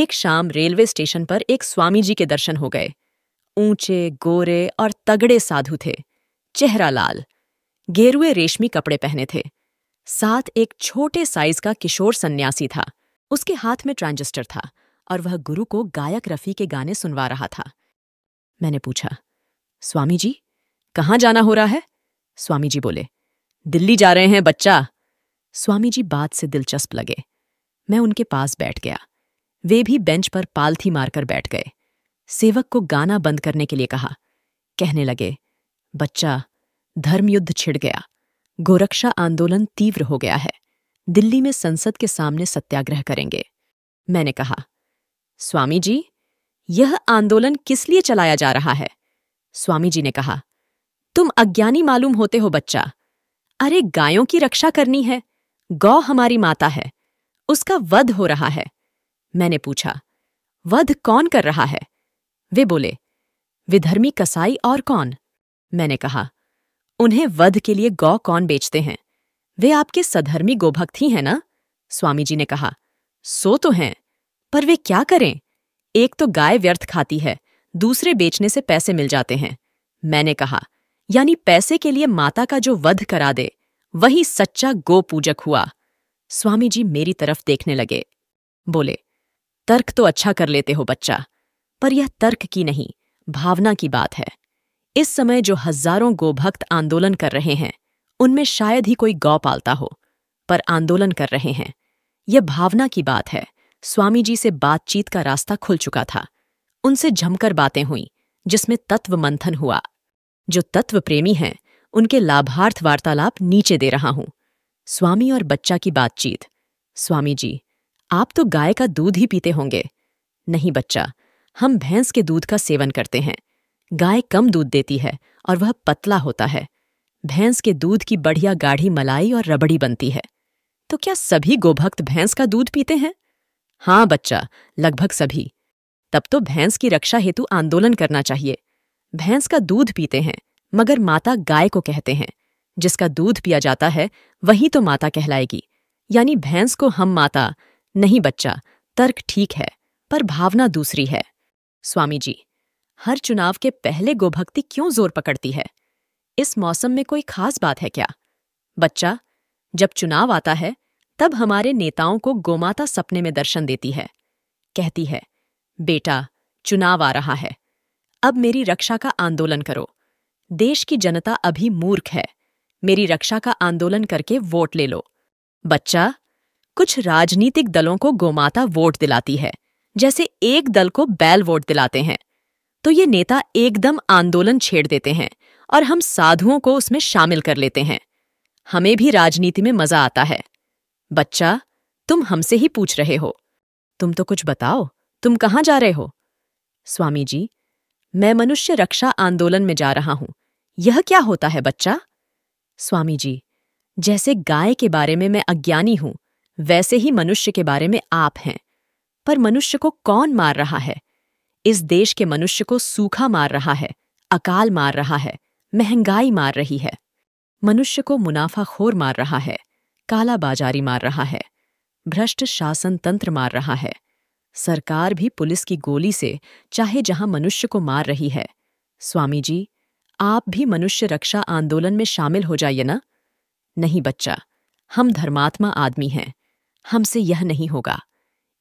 एक शाम railway station पर एक स्वामी जी के दर्शन हो गए ऊंचे गोरे और तगड़े साधु थे चेहरा लाल गेरुए रेशमी कपड़े पहने थे साथ एक छोटे साइज का किशोर सन्यासी था उसके हाथ में ट्रांजिस्टर था और वह गुरु को गायक रफी के गाने सुनवा रहा था मैंने पूछा स्वामी जी कहाँ जाना हो रहा है स्वामी जी बोले दिल्ली जा रहे हैं बच्चा स्वामी जी बात से दिलचस्प लगे मैं उनके पास बैठ गया वे भी बेंच पर पालथी मारकर बैठ गए सेवक को गाना बंद करने के लिए कहा कहने लगे बच्चा धर्मयुद्ध छिड़ गया गोरक्षा आंदोलन तीव्र हो गया है दिल्ली में संसद के सामने सत्याग्रह करेंगे मैंने कहा स्वामी जी यह आंदोलन किस लिए चलाया जा रहा है स्वामी जी ने कहा तुम अज्ञानी मालूम होते हो बच्चा अरे गायों की रक्षा करनी है गौ हमारी माता है उसका वध हो रहा है मैंने पूछा वध कौन कर रहा है वे बोले विधर्मी कसाई और कौन मैंने कहा उन्हें वध के लिए गौ कौन बेचते हैं वे आपके सधर्मी गोभक्त ही हैं ना स्वामी जी ने कहा सो तो हैं पर वे क्या करें एक तो गाय व्यर्थ खाती है दूसरे बेचने से पैसे मिल जाते हैं मैंने कहा यानी पैसे के लिए माता का जो वध करा दे वही सच्चा गो पूजक हुआ स्वामी जी मेरी तरफ देखने लगे बोले तर्क तो अच्छा कर लेते हो बच्चा पर यह तर्क की नहीं भावना की बात है इस समय जो हजारों गोभक्त आंदोलन कर रहे हैं उनमें शायद ही कोई गौ पालता हो पर आंदोलन कर रहे हैं यह भावना की बात है स्वामी जी से बातचीत का रास्ता खुल चुका था उनसे जमकर बातें हुई जिसमें तत्व मंथन हुआ जो तत्व प्रेमी हैं उनके लाभार्थ वार्तालाप नीचे दे रहा हूं स्वामी और बच्चा की बातचीत स्वामी जी आप तो गाय का दूध ही पीते होंगे नहीं बच्चा हम भैंस के दूध का सेवन करते हैं गाय कम दूध देती है और वह पतला होता है भैंस के दूध की बढ़िया गाढ़ी मलाई और रबड़ी बनती है तो क्या सभी गोभक्त भैंस का दूध पीते हैं हाँ बच्चा लगभग सभी तब तो भैंस की रक्षा हेतु आंदोलन करना चाहिए भैंस का दूध पीते हैं मगर माता गाय को कहते हैं जिसका दूध पिया जाता है वही तो माता कहलाएगी यानी भैंस को हम माता नहीं बच्चा तर्क ठीक है पर भावना दूसरी है स्वामी जी हर चुनाव के पहले गोभक्ति क्यों जोर पकड़ती है इस मौसम में कोई खास बात है क्या बच्चा जब चुनाव आता है तब हमारे नेताओं को गोमाता सपने में दर्शन देती है कहती है बेटा चुनाव आ रहा है अब मेरी रक्षा का आंदोलन करो देश की जनता अभी मूर्ख है मेरी रक्षा का आंदोलन करके वोट ले लो बच्चा कुछ राजनीतिक दलों को गोमाता वोट दिलाती है जैसे एक दल को बैल वोट दिलाते हैं तो ये नेता एकदम आंदोलन छेड़ देते हैं और हम साधुओं को उसमें शामिल कर लेते हैं हमें भी राजनीति में मजा आता है बच्चा तुम हमसे ही पूछ रहे हो तुम तो कुछ बताओ तुम कहाँ जा रहे हो स्वामी जी मैं मनुष्य रक्षा आंदोलन में जा रहा हूं यह क्या होता है बच्चा स्वामी जी जैसे गाय के बारे में मैं अज्ञानी हूं वैसे ही मनुष्य के बारे में आप हैं पर मनुष्य को कौन मार रहा है इस देश के मनुष्य को सूखा मार रहा है अकाल मार रहा है महंगाई मार रही है मनुष्य को मुनाफाखोर मार रहा है काला बाजारी मार रहा है भ्रष्ट शासन तंत्र मार रहा है सरकार भी पुलिस की गोली से चाहे जहां मनुष्य को मार रही है स्वामी जी आप भी मनुष्य रक्षा आंदोलन में शामिल हो जाइए ना नहीं बच्चा हम धर्मात्मा आदमी हैं हमसे यह नहीं होगा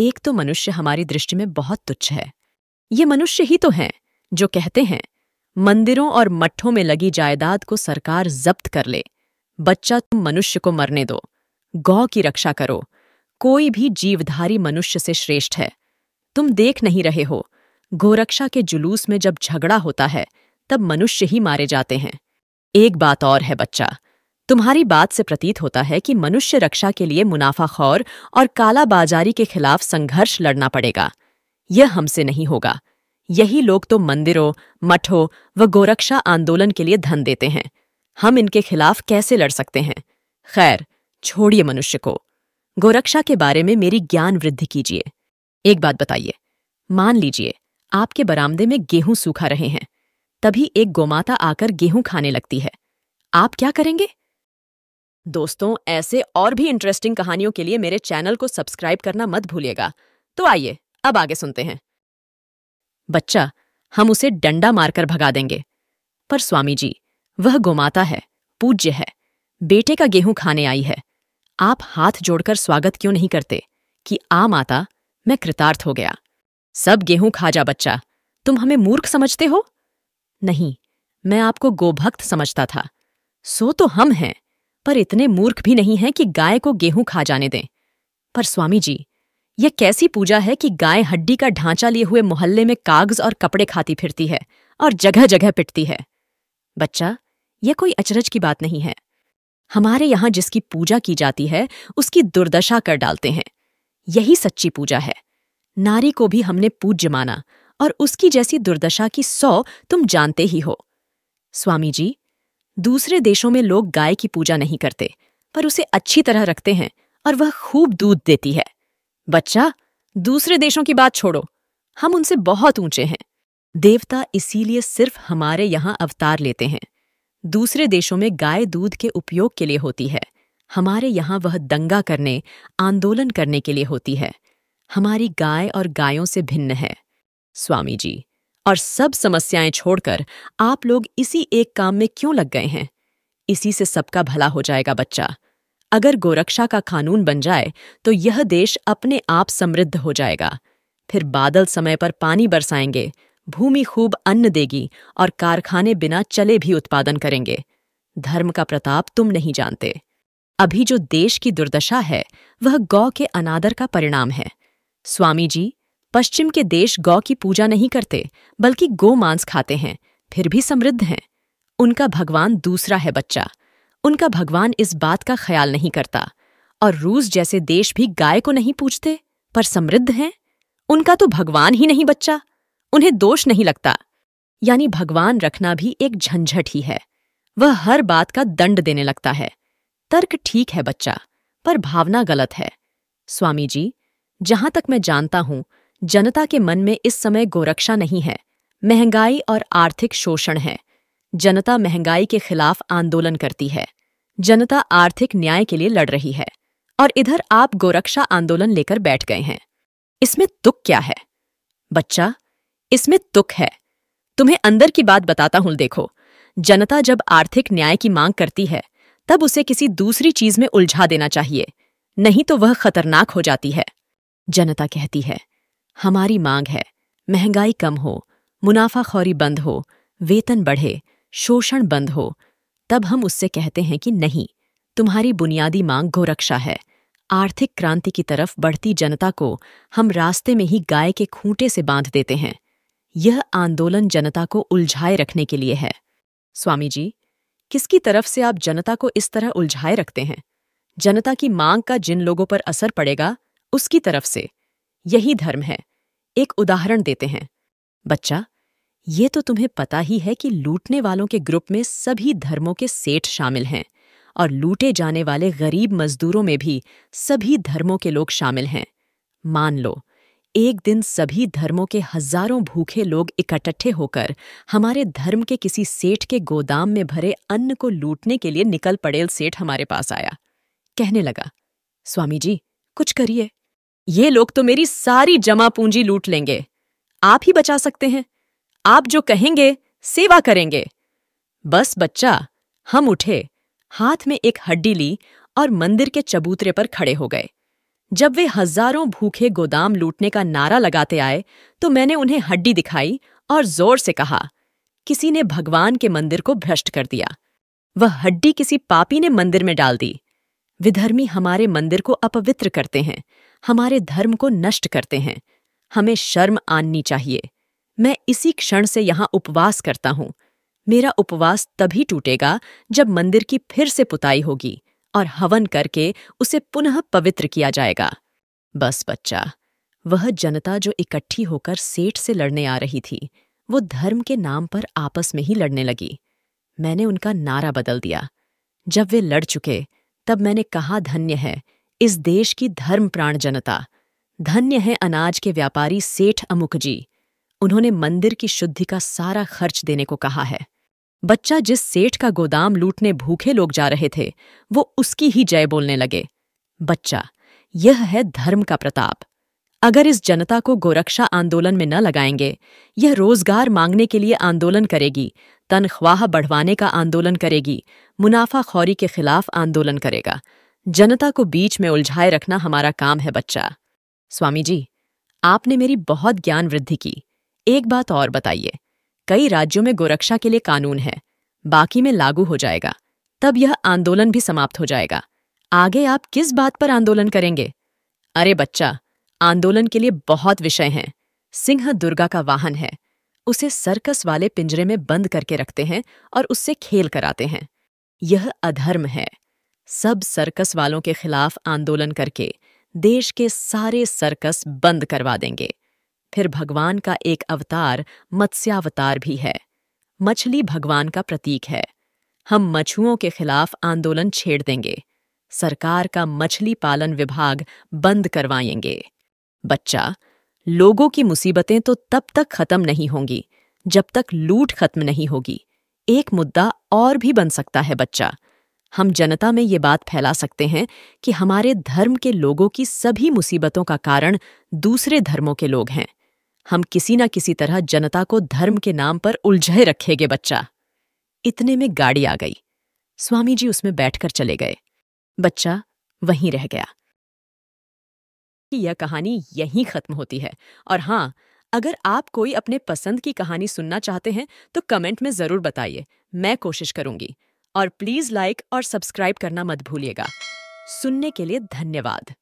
एक तो मनुष्य हमारी दृष्टि में बहुत तुच्छ है ये मनुष्य ही तो हैं जो कहते हैं मंदिरों और मठों में लगी जायदाद को सरकार जब्त कर ले बच्चा तुम मनुष्य को मरने दो गौ की रक्षा करो कोई भी जीवधारी मनुष्य से श्रेष्ठ है तुम देख नहीं रहे हो गोरक्षा के जुलूस में जब झगड़ा होता है तब मनुष्य ही मारे जाते हैं एक बात और है बच्चा तुम्हारी बात से प्रतीत होता है कि मनुष्य रक्षा के लिए मुनाफाखोर और काला बाजारी के खिलाफ संघर्ष लड़ना पड़ेगा यह हमसे नहीं होगा यही लोग तो मंदिरों मठों व गोरक्षा आंदोलन के लिए धन देते हैं हम इनके खिलाफ कैसे लड़ सकते हैं खैर छोड़िए मनुष्य को गोरक्षा के बारे में मेरी ज्ञान वृद्धि कीजिए एक बात बताइए मान लीजिए आपके बरामदे में गेहूं सूखा रहे हैं तभी एक गोमाता आकर गेहूं खाने लगती है आप क्या करेंगे दोस्तों ऐसे और भी इंटरेस्टिंग कहानियों के लिए मेरे चैनल को सब्सक्राइब करना मत भूलिएगा तो आइए अब आगे सुनते हैं बच्चा हम उसे डंडा मारकर भगा देंगे पर स्वामी जी वह गोमाता है पूज्य है बेटे का गेहूं खाने आई है आप हाथ जोड़कर स्वागत क्यों नहीं करते कि आ माता मैं कृतार्थ हो गया सब गेहूं खा जा बच्चा तुम हमें मूर्ख समझते हो नहीं मैं आपको गोभक्त समझता था सो तो हम हैं पर इतने मूर्ख भी नहीं हैं कि गाय को गेहूं खा जाने दें पर स्वामी जी यह कैसी पूजा है कि गाय हड्डी का ढांचा लिए हुए मोहल्ले में कागज और कपड़े खाती फिरती है और जगह जगह पिटती है बच्चा यह कोई अचरज की बात नहीं है हमारे यहां जिसकी पूजा की जाती है उसकी दुर्दशा कर डालते हैं यही सच्ची पूजा है नारी को भी हमने पूज्य माना और उसकी जैसी दुर्दशा की सौ तुम जानते ही हो स्वामी जी दूसरे देशों में लोग गाय की पूजा नहीं करते पर उसे अच्छी तरह रखते हैं और वह खूब दूध देती है बच्चा दूसरे देशों की बात छोड़ो हम उनसे बहुत ऊंचे हैं देवता इसीलिए सिर्फ हमारे यहाँ अवतार लेते हैं दूसरे देशों में गाय दूध के उपयोग के लिए होती है हमारे यहाँ वह दंगा करने आंदोलन करने के लिए होती है हमारी गाय और गायों से भिन्न है स्वामी जी और सब समस्याएं छोड़कर आप लोग इसी एक काम में क्यों लग गए हैं इसी से सबका भला हो जाएगा बच्चा अगर गोरक्षा का कानून बन जाए तो यह देश अपने आप समृद्ध हो जाएगा फिर बादल समय पर पानी बरसाएंगे भूमि खूब अन्न देगी और कारखाने बिना चले भी उत्पादन करेंगे धर्म का प्रताप तुम नहीं जानते अभी जो देश की दुर्दशा है वह गौ के अनादर का परिणाम है स्वामी जी पश्चिम के देश गौ की पूजा नहीं करते बल्कि गो मांस खाते हैं फिर भी समृद्ध हैं उनका भगवान दूसरा है बच्चा उनका भगवान इस बात का ख्याल नहीं करता और रूस जैसे देश भी गाय को नहीं पूछते पर समृद्ध हैं उनका तो भगवान ही नहीं बच्चा उन्हें दोष नहीं लगता यानी भगवान रखना भी एक झंझट ही है वह हर बात का दंड देने लगता है तर्क ठीक है बच्चा पर भावना गलत है स्वामी जी जहां तक मैं जानता हूं जनता के मन में इस समय गोरक्षा नहीं है महंगाई और आर्थिक शोषण है जनता महंगाई के खिलाफ आंदोलन करती है जनता आर्थिक न्याय के लिए लड़ रही है और इधर आप गोरक्षा आंदोलन लेकर बैठ गए हैं इसमें दुख क्या है बच्चा इसमें दुख है तुम्हें अंदर की बात बताता हूं देखो जनता जब आर्थिक न्याय की मांग करती है तब उसे किसी दूसरी चीज में उलझा देना चाहिए नहीं तो वह खतरनाक हो जाती है जनता कहती है हमारी मांग है महंगाई कम हो मुनाफाखोरी बंद हो वेतन बढ़े शोषण बंद हो तब हम उससे कहते हैं कि नहीं तुम्हारी बुनियादी मांग गोरक्षा है आर्थिक क्रांति की तरफ बढ़ती जनता को हम रास्ते में ही गाय के खूंटे से बांध देते हैं यह आंदोलन जनता को उलझाए रखने के लिए है स्वामी जी किसकी तरफ से आप जनता को इस तरह उलझाए रखते हैं जनता की मांग का जिन लोगों पर असर पड़ेगा उसकी तरफ से यही धर्म है एक उदाहरण देते हैं बच्चा ये तो तुम्हें पता ही है कि लूटने वालों के ग्रुप में सभी धर्मों के सेठ शामिल हैं और लूटे जाने वाले गरीब मजदूरों में भी सभी धर्मों के लोग शामिल हैं मान लो एक दिन सभी धर्मों के हजारों भूखे लोग इकट्ठे होकर हमारे धर्म के किसी सेठ के गोदाम में भरे अन्न को लूटने के लिए निकल पड़ेल सेठ हमारे पास आया कहने लगा स्वामी जी कुछ करिए ये लोग तो मेरी सारी जमा पूंजी लूट लेंगे आप ही बचा सकते हैं आप जो कहेंगे सेवा करेंगे बस बच्चा हम उठे हाथ में एक हड्डी ली और मंदिर के चबूतरे पर खड़े हो गए जब वे हजारों भूखे गोदाम लूटने का नारा लगाते आए तो मैंने उन्हें हड्डी दिखाई और जोर से कहा किसी ने भगवान के मंदिर को भ्रष्ट कर दिया वह हड्डी किसी पापी ने मंदिर में डाल दी विधर्मी हमारे मंदिर को अपवित्र करते हैं हमारे धर्म को नष्ट करते हैं हमें शर्म आननी चाहिए मैं इसी क्षण से यहां उपवास करता हूं मेरा उपवास तभी टूटेगा जब मंदिर की फिर से पुताई होगी और हवन करके उसे पुनः पवित्र किया जाएगा बस बच्चा वह जनता जो इकट्ठी होकर सेठ से लड़ने आ रही थी वो धर्म के नाम पर आपस में ही लड़ने लगी मैंने उनका नारा बदल दिया जब वे लड़ चुके तब मैंने कहा धन्य है इस देश की धर्म प्राण जनता धन्य है अनाज के व्यापारी सेठ अमुक जी उन्होंने मंदिर की शुद्धि का सारा खर्च देने को कहा है बच्चा जिस सेठ का गोदाम लूटने भूखे लोग जा रहे थे वो उसकी ही जय बोलने लगे बच्चा यह है धर्म का प्रताप अगर इस जनता को गोरक्षा आंदोलन में न लगाएंगे यह रोजगार मांगने के लिए आंदोलन करेगी तनख्वाह बढ़वाने का आंदोलन करेगी मुनाफा खौरी के खिलाफ आंदोलन करेगा जनता को बीच में उलझाए रखना हमारा काम है बच्चा स्वामी जी आपने मेरी बहुत ज्ञान वृद्धि की एक बात और बताइए कई राज्यों में गोरक्षा के लिए कानून है बाकी में लागू हो जाएगा तब यह आंदोलन भी समाप्त हो जाएगा आगे आप किस बात पर आंदोलन करेंगे अरे बच्चा आंदोलन के लिए बहुत विषय हैं सिंह दुर्गा का वाहन है उसे सर्कस वाले पिंजरे में बंद करके रखते हैं और उससे खेल कराते हैं यह अधर्म है सब सर्कस वालों के खिलाफ आंदोलन करके देश के सारे सर्कस बंद करवा देंगे फिर भगवान का एक अवतार मत्स्यावतार भी है मछली भगवान का प्रतीक है हम मछुओं के खिलाफ आंदोलन छेड़ देंगे सरकार का मछली पालन विभाग बंद करवाएंगे बच्चा लोगों की मुसीबतें तो तब तक खत्म नहीं होंगी जब तक लूट खत्म नहीं होगी एक मुद्दा और भी बन सकता है बच्चा हम जनता में ये बात फैला सकते हैं कि हमारे धर्म के लोगों की सभी मुसीबतों का कारण दूसरे धर्मों के लोग हैं हम किसी न किसी तरह जनता को धर्म के नाम पर उलझे रखेंगे बच्चा इतने में गाड़ी आ गई स्वामी जी उसमें बैठकर चले गए बच्चा वहीं रह गया कि यह कहानी यहीं खत्म होती है और हाँ अगर आप कोई अपने पसंद की कहानी सुनना चाहते हैं तो कमेंट में ज़रूर बताइए मैं कोशिश करूंगी और प्लीज़ लाइक और सब्सक्राइब करना मत भूलिएगा सुनने के लिए धन्यवाद